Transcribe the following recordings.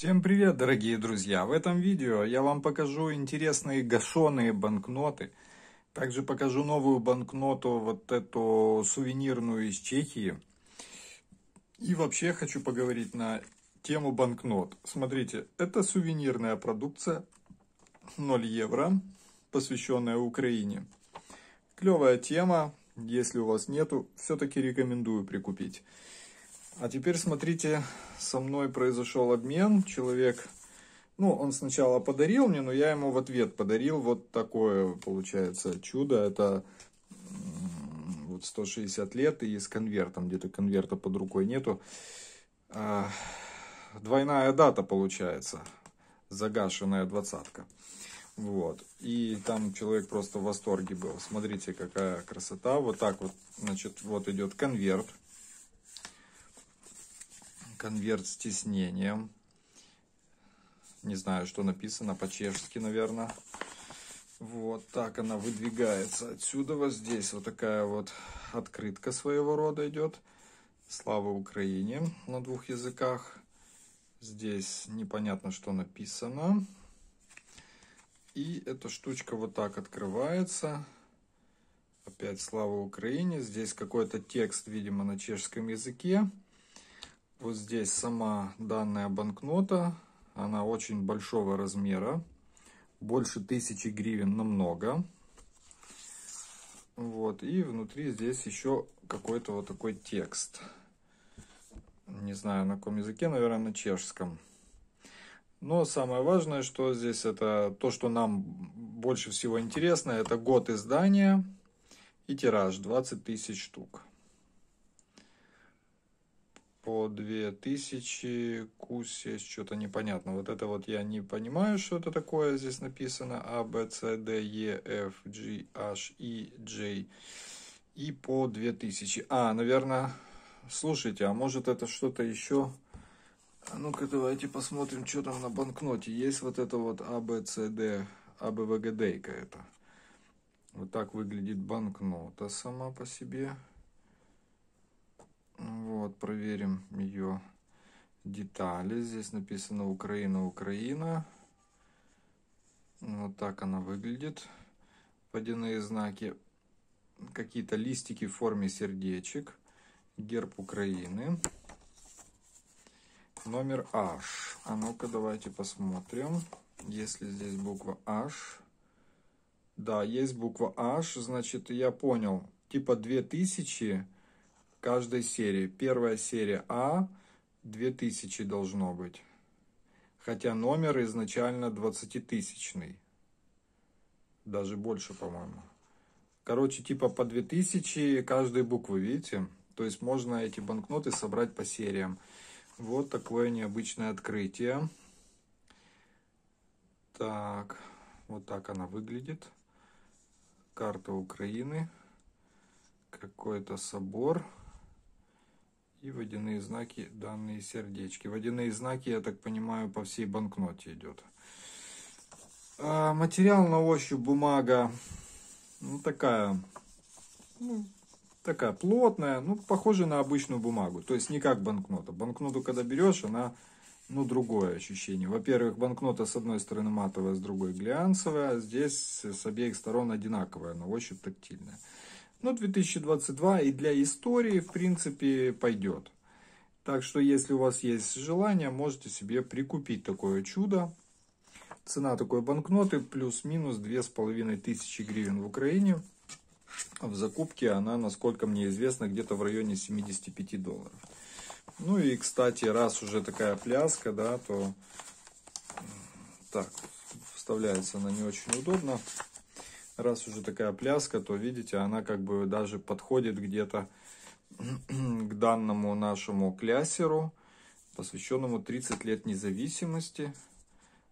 Всем привет, дорогие друзья! В этом видео я вам покажу интересные гашеные банкноты. Также покажу новую банкноту, вот эту сувенирную из Чехии. И вообще хочу поговорить на тему банкнот. Смотрите, это сувенирная продукция 0 евро, посвященная Украине. Клевая тема, если у вас нету, все-таки рекомендую прикупить. А теперь смотрите, со мной произошел обмен. Человек, ну, он сначала подарил мне, но я ему в ответ подарил вот такое, получается, чудо. Это вот 160 лет и с конвертом, где-то конверта под рукой нету. А, двойная дата получается, загашенная двадцатка. Вот. И там человек просто в восторге был. Смотрите, какая красота. Вот так вот, значит, вот идет конверт конверт с тиснением. Не знаю, что написано, по-чешски, наверное. Вот так она выдвигается отсюда. Вот здесь вот такая вот открытка своего рода идет. Слава Украине на двух языках. Здесь непонятно, что написано. И эта штучка вот так открывается. Опять слава Украине. Здесь какой-то текст, видимо, на чешском языке. Вот здесь сама данная банкнота. Она очень большого размера. Больше тысячи гривен намного. Вот. И внутри здесь еще какой-то вот такой текст. Не знаю, на каком языке, наверное, на чешском. Но самое важное, что здесь это то, что нам больше всего интересно, это год издания и тираж 20 тысяч штук по 2000, кусе, что-то непонятно. Вот это вот я не понимаю, что это такое. Здесь написано А, Б, С, Д, Е, Ф, G, H, И, J. И по 2000. А, наверное, слушайте, а может это что-то еще... А ну-ка, давайте посмотрим, что там на банкноте. Есть вот это вот А, Б, С, Д, А, Б, В, Г, Д, это. Вот так выглядит банкнота сама по себе. Вот, проверим ее детали. Здесь написано Украина, Украина. Вот так она выглядит. Водяные знаки. Какие-то листики в форме сердечек. Герб Украины. Номер H. А ну-ка давайте посмотрим, если здесь буква H. Да, есть буква H, значит я понял. Типа 2000 каждой серии. Первая серия А 2000 должно быть. Хотя номер изначально 20-тысячный. Даже больше, по-моему. Короче, типа по 2000 каждой буквы, видите? То есть можно эти банкноты собрать по сериям. Вот такое необычное открытие. Так, вот так она выглядит. Карта Украины. Какой-то собор. И водяные знаки, данные сердечки. Водяные знаки, я так понимаю, по всей банкноте идет. А материал на ощупь бумага, ну такая, ну, такая плотная, ну похоже на обычную бумагу. То есть не как банкнота. Банкноту, когда берешь, она ну, другое ощущение. Во-первых, банкнота с одной стороны матовая, с другой глянцевая. А здесь с обеих сторон одинаковая, на ощупь тактильная. Ну, 2022 и для истории, в принципе, пойдет. Так что, если у вас есть желание, можете себе прикупить такое чудо. Цена такой банкноты плюс-минус тысячи гривен в Украине. В закупке она, насколько мне известно, где-то в районе 75 долларов. Ну и, кстати, раз уже такая пляска, да, то так, вставляется она не очень удобно раз уже такая пляска, то видите, она как бы даже подходит где-то к данному нашему клясеру, посвященному 30 лет независимости,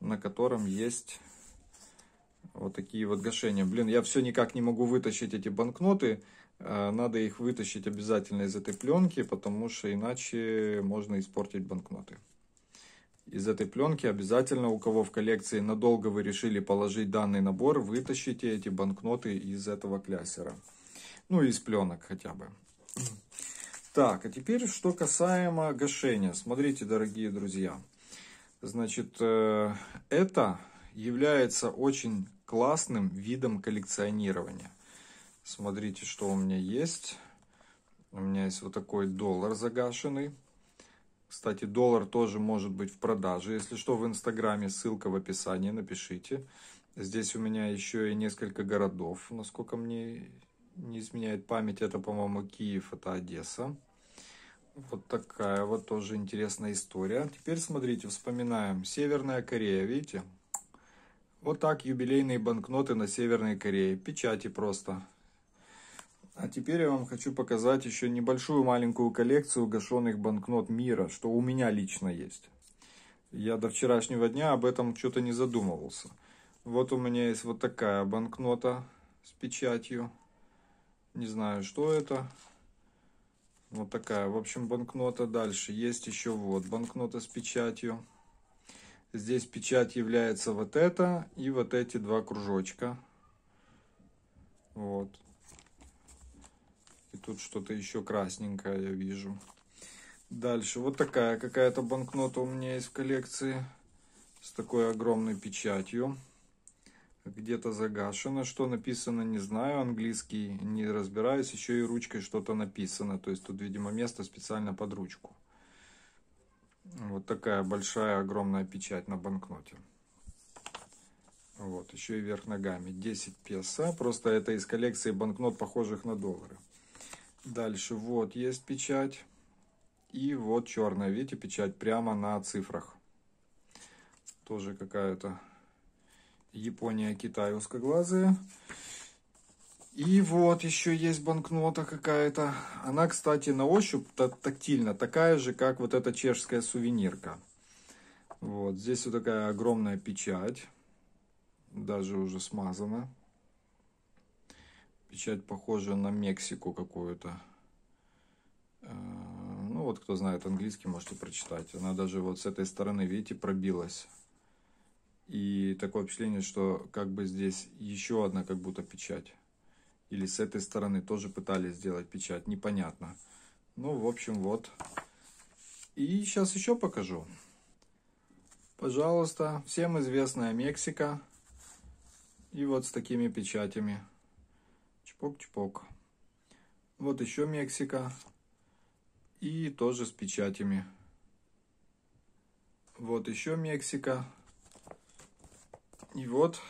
на котором есть вот такие вот гашения. Блин, я все никак не могу вытащить эти банкноты. Э, надо их вытащить обязательно из этой пленки, потому что иначе можно испортить банкноты из этой пленки обязательно, у кого в коллекции надолго вы решили положить данный набор, вытащите эти банкноты из этого клясера. Ну, из пленок хотя бы. Так, а теперь, что касаемо гашения. Смотрите, дорогие друзья. Значит, э, это является очень классным видом коллекционирования. Смотрите, что у меня есть. У меня есть вот такой доллар загашенный. Кстати, доллар тоже может быть в продаже. Если что, в Инстаграме ссылка в описании, напишите. Здесь у меня еще и несколько городов, насколько мне не изменяет память. Это, по-моему, Киев, это Одесса. Вот такая вот тоже интересная история. Теперь смотрите, вспоминаем. Северная Корея, видите? Вот так юбилейные банкноты на Северной Корее. Печати просто. А теперь я вам хочу показать еще небольшую маленькую коллекцию гашенных банкнот мира, что у меня лично есть. Я до вчерашнего дня об этом что-то не задумывался. Вот у меня есть вот такая банкнота с печатью. Не знаю, что это. Вот такая, в общем, банкнота. Дальше есть еще вот банкнота с печатью. Здесь печать является вот эта и вот эти два кружочка. Вот. И тут что-то еще красненькое я вижу. Дальше. Вот такая какая-то банкнота у меня есть в коллекции. С такой огромной печатью. Где-то загашено. Что написано, не знаю. Английский не разбираюсь. Еще и ручкой что-то написано. То есть тут, видимо, место специально под ручку. Вот такая большая, огромная печать на банкноте. Вот, еще и верх ногами. 10 песо. Просто это из коллекции банкнот, похожих на доллары. Дальше вот есть печать. И вот черная, видите, печать прямо на цифрах. Тоже какая-то Япония, Китай узкоглазые. И вот еще есть банкнота какая-то. Она, кстати, на ощупь тактильно такая же, как вот эта чешская сувенирка. Вот здесь вот такая огромная печать. Даже уже смазана печать похожа на Мексику какую-то. Э, ну вот, кто знает английский, можете прочитать. Она даже вот с этой стороны, видите, пробилась. И такое впечатление, что как бы здесь еще одна как будто печать. Или с этой стороны тоже пытались сделать печать, непонятно. Ну, в общем, вот. И сейчас еще покажу. Пожалуйста, всем известная Мексика. И вот с такими печатями. Чпок-чпок. Вот еще Мексика. И тоже с печатями. Вот еще Мексика. И вот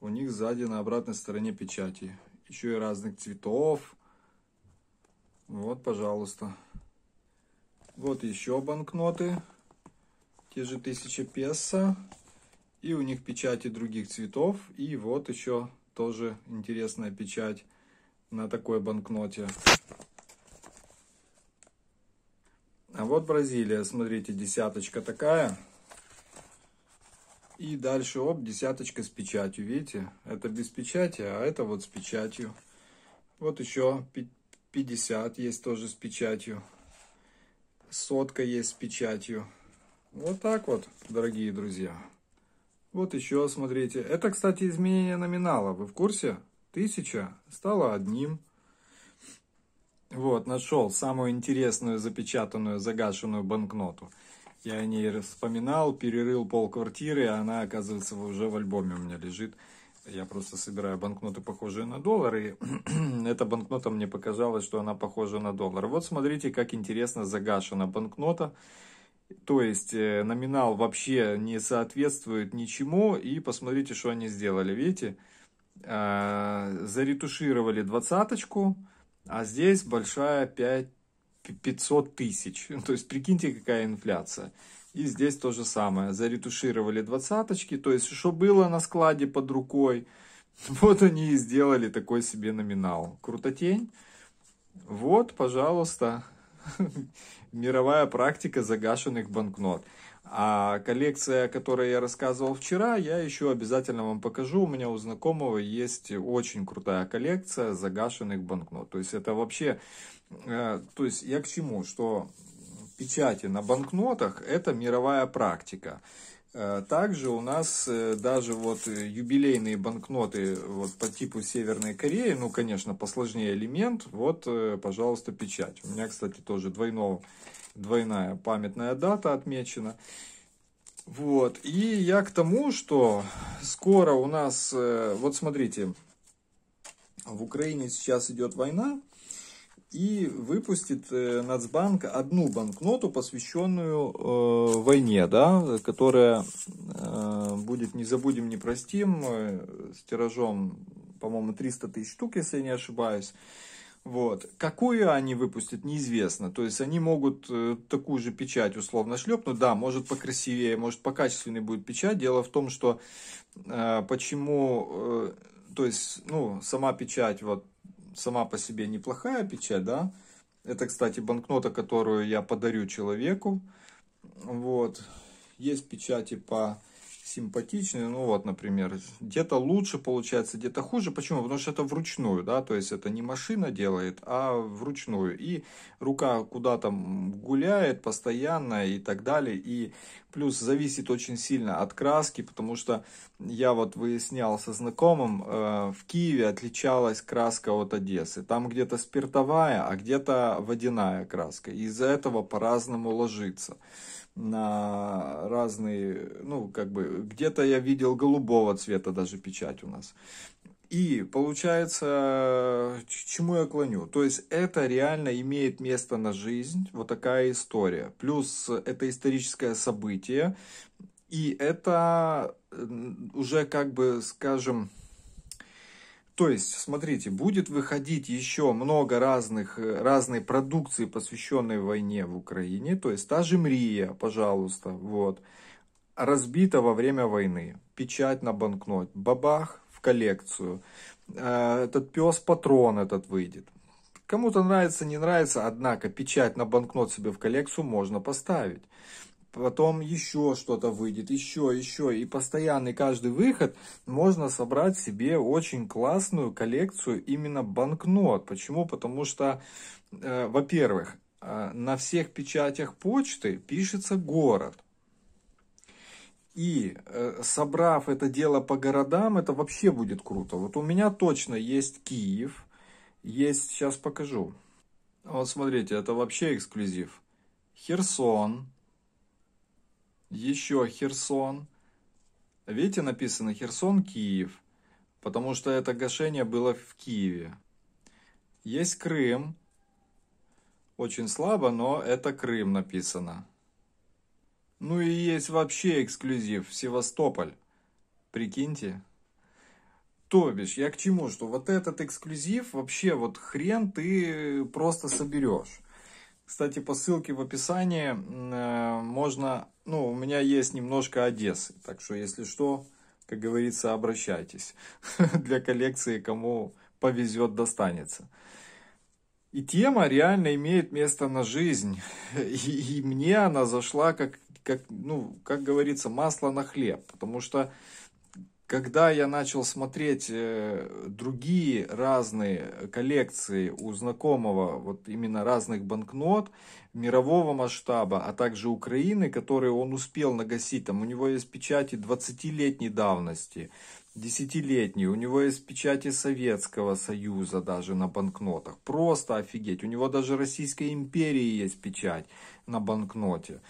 у них сзади на обратной стороне печати. Еще и разных цветов. Вот, пожалуйста. Вот еще банкноты. Те же 1000 песо. И у них печати других цветов. И вот еще тоже интересная печать на такой банкноте. А вот Бразилия, смотрите, десяточка такая. И дальше, оп, десяточка с печатью, видите? Это без печати, а это вот с печатью. Вот еще 50 есть тоже с печатью. Сотка есть с печатью. Вот так вот, дорогие друзья. Вот еще, смотрите. Это, кстати, изменение номинала. Вы в курсе? Тысяча стала одним. Вот, нашел самую интересную запечатанную, загашенную банкноту. Я о ней вспоминал, перерыл пол квартиры, а она, оказывается, уже в альбоме у меня лежит. Я просто собираю банкноты, похожие на доллары. И эта банкнота мне показалась, что она похожа на доллар. Вот смотрите, как интересно загашена банкнота. То есть э, номинал вообще не соответствует ничему. И посмотрите, что они сделали. Видите, а, заретушировали двадцаточку, а здесь большая 5, 500 тысяч. То есть прикиньте, какая инфляция. И здесь то же самое. Заретушировали двадцаточки. То есть, что было на складе под рукой, вот они и сделали такой себе номинал. Крутотень. Вот, пожалуйста, мировая практика загашенных банкнот. А коллекция, о которой я рассказывал вчера, я еще обязательно вам покажу. У меня у знакомого есть очень крутая коллекция загашенных банкнот. То есть это вообще... Э, то есть я к чему? Что печати на банкнотах это мировая практика. Э, также у нас э, даже вот э, юбилейные банкноты вот по типу Северной Кореи, ну, конечно, посложнее элемент, вот, пожалуйста, печать. У меня, кстати, тоже двойного, двойная памятная дата отмечена. Вот, и я к тому, что скоро у нас, вот смотрите, в Украине сейчас идет война, и выпустит э, Нацбанк одну банкноту, посвященную э, войне, да, которая э, будет «Не забудем, не простим» э, с тиражом, по-моему, 300 тысяч штук, если я не ошибаюсь. Вот. Какую они выпустят, неизвестно. То есть они могут э, такую же печать условно шлепнуть. Да, может покрасивее, может покачественнее будет печать. Дело в том, что э, почему... Э, то есть, ну, сама печать, вот сама по себе неплохая печать, да. Это, кстати, банкнота, которую я подарю человеку. Вот. Есть печати по симпатичные. Ну вот, например, где-то лучше получается, где-то хуже. Почему? Потому что это вручную, да, то есть это не машина делает, а вручную. И рука куда-то гуляет постоянно и так далее. И плюс зависит очень сильно от краски, потому что я вот выяснял со знакомым, э, в Киеве отличалась краска от Одессы. Там где-то спиртовая, а где-то водяная краска. Из-за этого по-разному ложится на разные, ну, как бы, где-то я видел голубого цвета даже печать у нас. И получается, к чему я клоню? То есть это реально имеет место на жизнь, вот такая история. Плюс это историческое событие, и это уже, как бы, скажем, то есть, смотрите, будет выходить еще много разных, э, разной продукции, посвященной войне в Украине. То есть, та же Мрия, пожалуйста, вот. Разбита во время войны. Печать на банкнот. Бабах в коллекцию. Э, этот пес-патрон этот выйдет. Кому-то нравится, не нравится, однако печать на банкнот себе в коллекцию можно поставить потом еще что-то выйдет, еще, еще. И постоянный каждый выход можно собрать себе очень классную коллекцию именно банкнот. Почему? Потому что, э, во-первых, э, на всех печатях почты пишется город. И э, собрав это дело по городам, это вообще будет круто. Вот у меня точно есть Киев, есть, сейчас покажу. Вот смотрите, это вообще эксклюзив. Херсон, еще Херсон. Видите, написано Херсон, Киев, потому что это гашение было в Киеве. Есть Крым, очень слабо, но это Крым написано. Ну и есть вообще эксклюзив Севастополь. Прикиньте. То бишь, я к чему, что вот этот эксклюзив вообще вот хрен ты просто соберешь. Кстати, по ссылке в описании э, можно... Ну, у меня есть немножко Одессы, так что, если что, как говорится, обращайтесь. Для коллекции, кому повезет, достанется. И тема реально имеет место на жизнь. И, и мне она зашла как, как, ну, как говорится, масло на хлеб. Потому что когда я начал смотреть э, другие разные коллекции у знакомого, вот именно разных банкнот мирового масштаба, а также Украины, которые он успел нагасить, там у него есть печати 20-летней давности, 10-летний, у него есть печати Советского Союза даже на банкнотах, просто офигеть, у него даже Российской империи есть печать, на банкноте.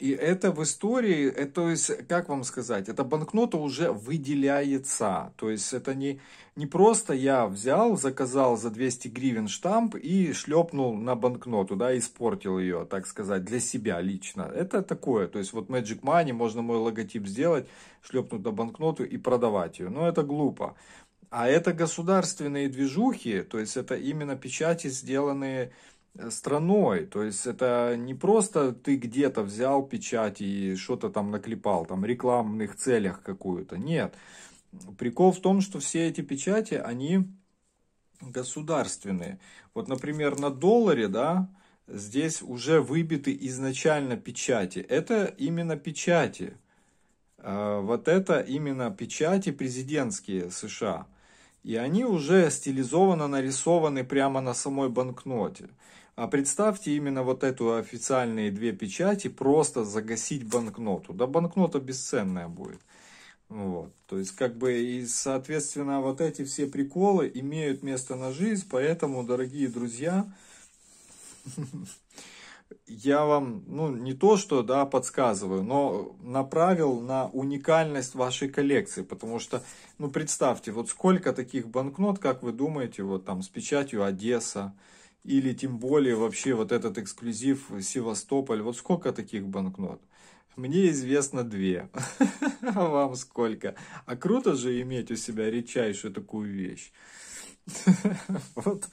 И это в истории, это, то есть, как вам сказать, эта банкнота уже выделяется. То есть это не, не просто я взял, заказал за 200 гривен штамп и шлепнул на банкноту, да, испортил ее, так сказать, для себя лично. Это такое, то есть вот Magic Money, можно мой логотип сделать, шлепнуть на банкноту и продавать ее. Но ну, это глупо. А это государственные движухи, то есть это именно печати, сделанные Э, страной. То есть это не просто ты где-то взял печать и что-то там наклепал, там рекламных целях какую-то. Нет. Прикол в том, что все эти печати, они государственные. Вот, например, на долларе, да, здесь уже выбиты изначально печати. Это именно печати. Э, вот это именно печати президентские США. И они уже стилизованно нарисованы прямо на самой банкноте. А представьте именно вот эту официальные две печати, просто загасить банкноту. Да банкнота бесценная будет. Вот. То есть, как бы, и, соответственно, вот эти все приколы имеют место на жизнь, поэтому, дорогие друзья, я вам, ну, не то что, да, подсказываю, но направил на уникальность вашей коллекции, потому что, ну, представьте, вот сколько таких банкнот, как вы думаете, вот там с печатью Одесса, или тем более вообще вот этот эксклюзив Севастополь. Вот сколько таких банкнот? Мне известно две. А вам сколько? А круто же иметь у себя редчайшую такую вещь. Вот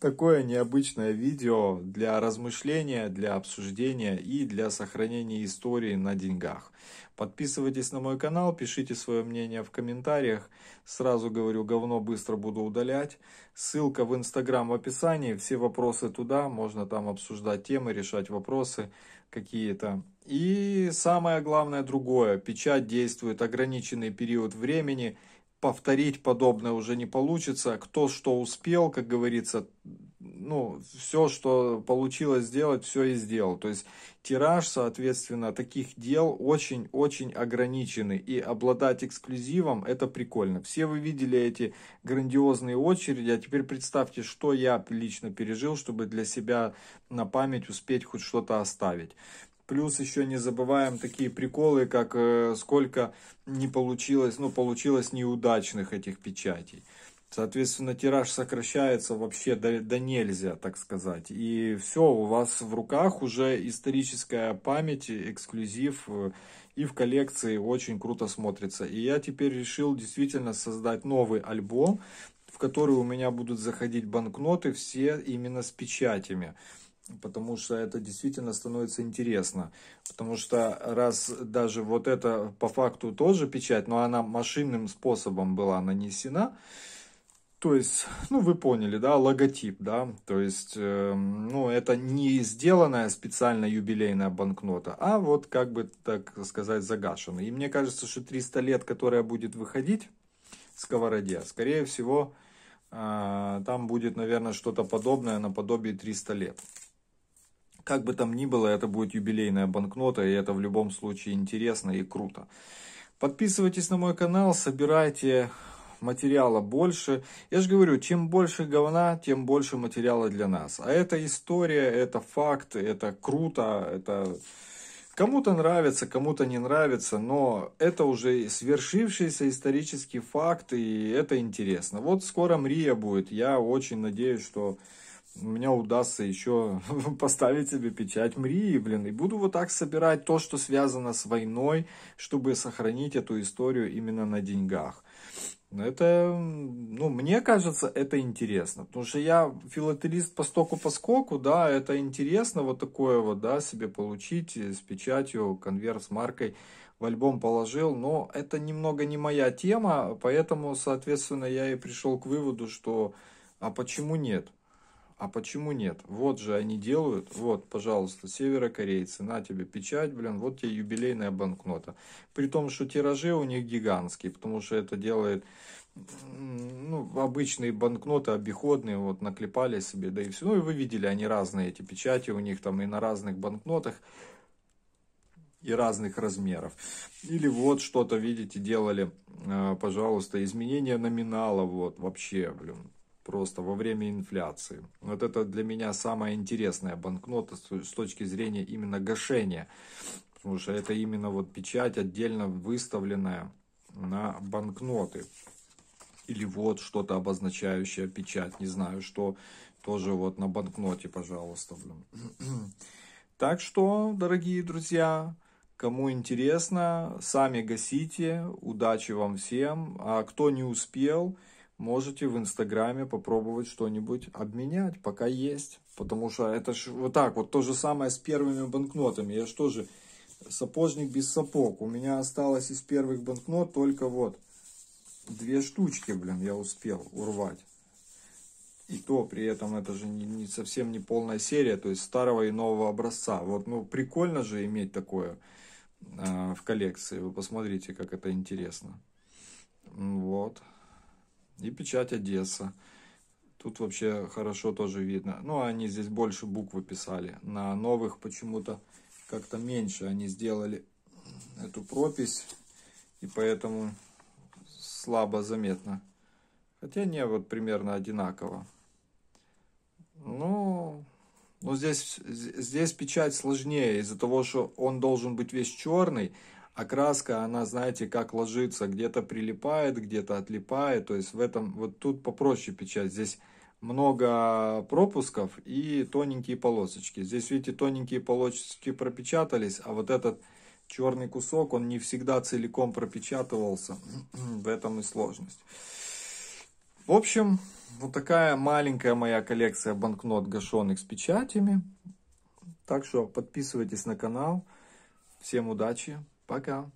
такое необычное видео для размышления, для обсуждения и для сохранения истории на деньгах. Подписывайтесь на мой канал, пишите свое мнение в комментариях. Сразу говорю, говно быстро буду удалять. Ссылка в инстаграм в описании, все вопросы туда, можно там обсуждать темы, решать вопросы какие-то. И самое главное другое, печать действует ограниченный период времени – повторить подобное уже не получится. Кто что успел, как говорится, ну, все, что получилось сделать, все и сделал. То есть тираж, соответственно, таких дел очень-очень ограниченный. И обладать эксклюзивом, это прикольно. Все вы видели эти грандиозные очереди, а теперь представьте, что я лично пережил, чтобы для себя на память успеть хоть что-то оставить. Плюс еще не забываем такие приколы, как э, сколько не получилось, ну, получилось неудачных этих печатей. Соответственно, тираж сокращается вообще до, до нельзя, так сказать. И все, у вас в руках уже историческая память, эксклюзив, э, и в коллекции очень круто смотрится. И я теперь решил действительно создать новый альбом, в который у меня будут заходить банкноты, все именно с печатями потому что это действительно становится интересно. Потому что раз даже вот это по факту тоже печать, но она машинным способом была нанесена, то есть, ну вы поняли, да, логотип, да, то есть, э, ну это не сделанная специально юбилейная банкнота, а вот как бы, так сказать, загашена. И мне кажется, что 300 лет, которая будет выходить в сковороде, скорее всего, э, там будет, наверное, что-то подобное наподобие 300 лет. Как бы там ни было, это будет юбилейная банкнота, и это в любом случае интересно и круто. Подписывайтесь на мой канал, собирайте материала больше. Я же говорю, чем больше говна, тем больше материала для нас. А это история, это факт, это круто, это... Кому-то нравится, кому-то не нравится, но это уже свершившийся исторический факт, и это интересно. Вот скоро Мрия будет. Я очень надеюсь, что у меня удастся еще поставить себе печать мрии, блин, и буду вот так собирать то, что связано с войной, чтобы сохранить эту историю именно на деньгах. Это, ну, мне кажется, это интересно, потому что я филателист по стоку по скоку, да, это интересно вот такое вот, да, себе получить э, с печатью, конверт с маркой в альбом положил, но это немного не моя тема, поэтому, соответственно, я и пришел к выводу, что а почему нет? а почему нет? Вот же они делают, вот, пожалуйста, северокорейцы, на тебе печать, блин, вот тебе юбилейная банкнота. При том, что тиражи у них гигантские, потому что это делает ну, обычные банкноты, обиходные, вот, наклепали себе, да и все. Ну, и вы видели, они разные, эти печати у них там и на разных банкнотах, и разных размеров. Или вот что-то, видите, делали, э, пожалуйста, изменение номинала, вот, вообще, блин, просто во время инфляции. Вот это для меня самая интересная банкнота с точки зрения именно гашения. Потому что это именно вот печать отдельно выставленная на банкноты. Или вот что-то обозначающее печать, не знаю что. Тоже вот на банкноте, пожалуйста. Так что, дорогие друзья, Кому интересно, сами гасите. Удачи вам всем. А кто не успел, можете в Инстаграме попробовать что-нибудь обменять, пока есть. Потому что это ж вот так вот, то же самое с первыми банкнотами. Я что же, сапожник без сапог. У меня осталось из первых банкнот только вот две штучки, блин, я успел урвать. И то при этом это же не, не совсем не полная серия, то есть старого и нового образца. Вот, ну, прикольно же иметь такое э, в коллекции. Вы посмотрите, как это интересно. Вот. И печать Одесса. Тут вообще хорошо тоже видно. Ну, они здесь больше буквы писали. На новых почему-то как-то меньше они сделали эту пропись. И поэтому слабо заметно. Хотя не, вот примерно одинаково. Ну, но ну, здесь, здесь печать сложнее из-за того, что он должен быть весь черный, а краска, она, знаете, как ложится, где-то прилипает, где-то отлипает, то есть в этом, вот тут попроще печать, здесь много пропусков и тоненькие полосочки. Здесь, видите, тоненькие полосочки пропечатались, а вот этот черный кусок, он не всегда целиком пропечатывался, в этом и сложность. В общем, вот такая маленькая моя коллекция банкнот гашеных с печатями. Так что подписывайтесь на канал. Всем удачи! Пока.